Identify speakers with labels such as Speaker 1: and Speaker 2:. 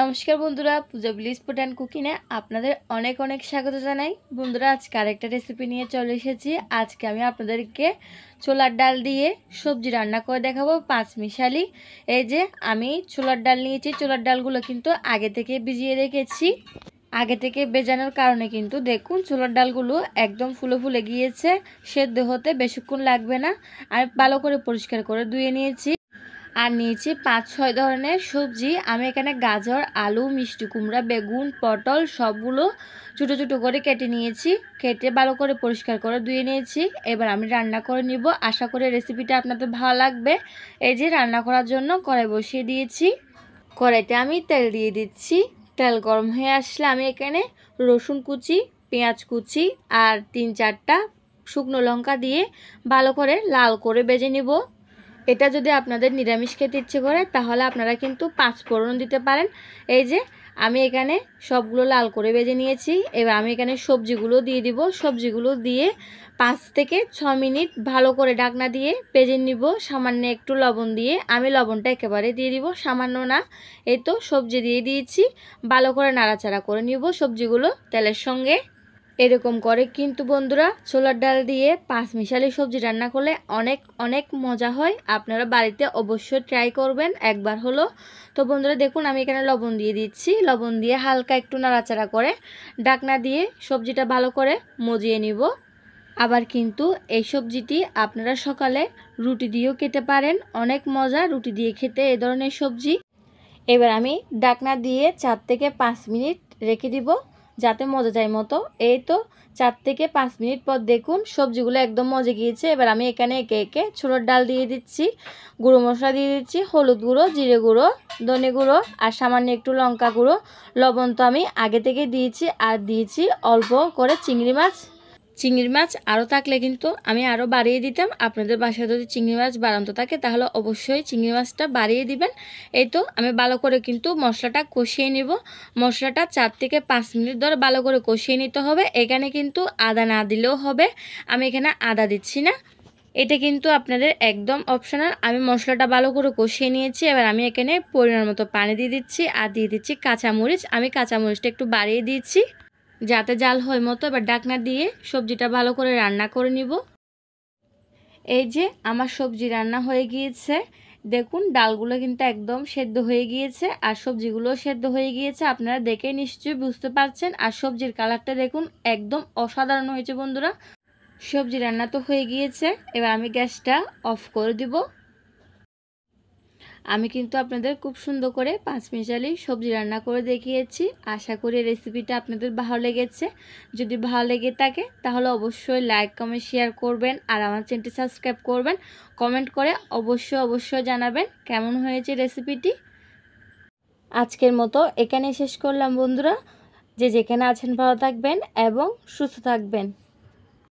Speaker 1: নমস্কার বন্ধুরা Puja bliss food and কুকিংয়ে আপনাদের অনেক অনেক স্বাগত জানাই বন্ধুরা আজকে আরেকটা রেসিপি নিয়ে চলে এসেছি আজকে আমি আপনাদেরকে ছোলার ডাল দিয়ে সবজি রান্না করে দেখাবো পাঁচ মিশালি এই যে আমি ছোলার ডাল নিয়েছি ছোলার ডালগুলো কিন্তু আগে থেকে ভিজিয়ে রেখেছি আগে থেকে বেজানোর কারণে কিন্তু দেখুন ছোলার ডালগুলো একদম ফুলে ফুলে গিয়েছে সেদ্ধ হতে বেশিক্ষণ লাগবে না আর ভালো করে পরিষ্কার করে ধুয়ে নিয়েছি আর নিয়েছি পাঁচ ছয় ধরনের সবজি আমি এখানে গাজর আলু মিষ্টি কুমড়া বেগুন পটল সবগুলো ছোটো ছোটো করে কেটে নিয়েছি কেটে ভালো করে পরিষ্কার করে ধুয়ে নিয়েছি এবার আমি রান্না করে নিব আশা করি রেসিপিটা আপনাদের ভালো লাগবে এই যে রান্না করার জন্য কড়াই বসিয়ে দিয়েছি কড়াইতে আমি তেল দিয়ে দিচ্ছি তেল গরম হয়ে আসলে আমি এখানে রসুন কুচি পেঁয়াজ কুচি আর তিন চারটা শুকনো লঙ্কা দিয়ে ভালো করে লাল করে বেজে নিব এটা যদি আপনাদের নিরামিষ খেতে ইচ্ছে করে তাহলে আপনারা কিন্তু পাঁচ ফোড়ন দিতে পারেন এই যে আমি এখানে সবগুলো লাল করে বেজে নিয়েছি এবার আমি এখানে সবজিগুলো দিয়ে দিব সবজিগুলো দিয়ে পাঁচ থেকে ছ মিনিট ভালো করে ডাকনা দিয়ে পেজে নিব সামান্য একটু লবণ দিয়ে আমি লবণটা একেবারে দিয়ে দিব সামান্য না এই তো সবজি দিয়ে দিয়েছি ভালো করে নাড়াচাড়া করে নিব সবজিগুলো তেলের সঙ্গে এরকম করে কিন্তু বন্ধুরা ছোলার ডাল দিয়ে পাঁচ মিশালি সবজি রান্না করলে অনেক অনেক মজা হয় আপনারা বাড়িতে অবশ্যই ট্রাই করবেন একবার হলো তো বন্ধুরা দেখুন আমি এখানে লবণ দিয়ে দিচ্ছি লবণ দিয়ে হালকা একটু নাড়াচাড়া করে ডাকনা দিয়ে সবজিটা ভালো করে মজিয়ে নিব আবার কিন্তু এই সবজিটি আপনারা সকালে রুটি দিয়েও খেতে পারেন অনেক মজা রুটি দিয়ে খেতে এ ধরনের সবজি এবার আমি ডাকনা দিয়ে চার থেকে পাঁচ মিনিট রেখে দিব যাতে মজা যায় মতো এই তো চার থেকে পাঁচ মিনিট পর দেখুন সবজিগুলো একদম মজে গিয়েছে এবার আমি এখানে একে একে ছোলোর ডাল দিয়ে দিচ্ছি গুঁড়ো মশলা দিয়ে দিচ্ছি হলুদ গুঁড়ো জিরে গুঁড়ো ধনে গুঁড়ো আর সামান্য একটু লঙ্কা গুঁড়ো লবণ তো আমি আগে থেকে দিয়েছি আর দিয়েছি অল্প করে চিংড়ি মাছ চিংড়ি মাছ আরও থাকলে কিন্তু আমি আরও বাড়িয়ে দিতাম আপনাদের বাসায় যদি চিংড়ি মাছ বাড়ান্ত থাকে তাহলে অবশ্যই চিংড়ি মাছটা বাড়িয়ে দিবেন এই তো আমি ভালো করে কিন্তু মশলাটা কষিয়ে নিব মশলাটা চার থেকে পাঁচ মিনিট ধরে ভালো করে কষিয়ে নিতে হবে এখানে কিন্তু আদা না দিলেও হবে আমি এখানে আদা দিচ্ছি না এটা কিন্তু আপনাদের একদম অপশনাল আমি মশলাটা ভালো করে কষিয়ে নিয়েছি এবার আমি এখানে পরিমাণ মতো পানি দিয়ে দিচ্ছি আর দিয়ে দিচ্ছি কাঁচামরিচ আমি কাঁচামরিচটা একটু বাড়িয়ে দিচ্ছি যাতে জাল হয় মতো এবার ডাকনা দিয়ে সবজিটা ভালো করে রান্না করে নিব এই যে আমার সবজি রান্না হয়ে গিয়েছে দেখুন ডালগুলো কিন্তু একদম সেদ্ধ হয়ে গিয়েছে আর সবজিগুলো সেদ্ধ হয়ে গিয়েছে আপনারা দেখে নিশ্চয়ই বুঝতে পারছেন আর সবজির কালারটা দেখুন একদম অসাধারণ হয়েছে বন্ধুরা সবজি রান্না তো হয়ে গিয়েছে এবার আমি গ্যাসটা অফ করে দিব আমি কিন্তু আপনাদের খুব সুন্দর করে পাঁচ মিশালি সবজি রান্না করে দেখিয়েছি আশা করি রেসিপিটা আপনাদের ভালো লেগেছে যদি ভালো লেগে থাকে তাহলে অবশ্যই লাইক কমেন্ট শেয়ার করবেন আর আমার চ্যানেলটি সাবস্ক্রাইব করবেন কমেন্ট করে অবশ্যই অবশ্যই জানাবেন কেমন হয়েছে রেসিপিটি আজকের মতো এখানে শেষ করলাম বন্ধুরা যে যেখানে আছেন ভালো থাকবেন এবং সুস্থ থাকবেন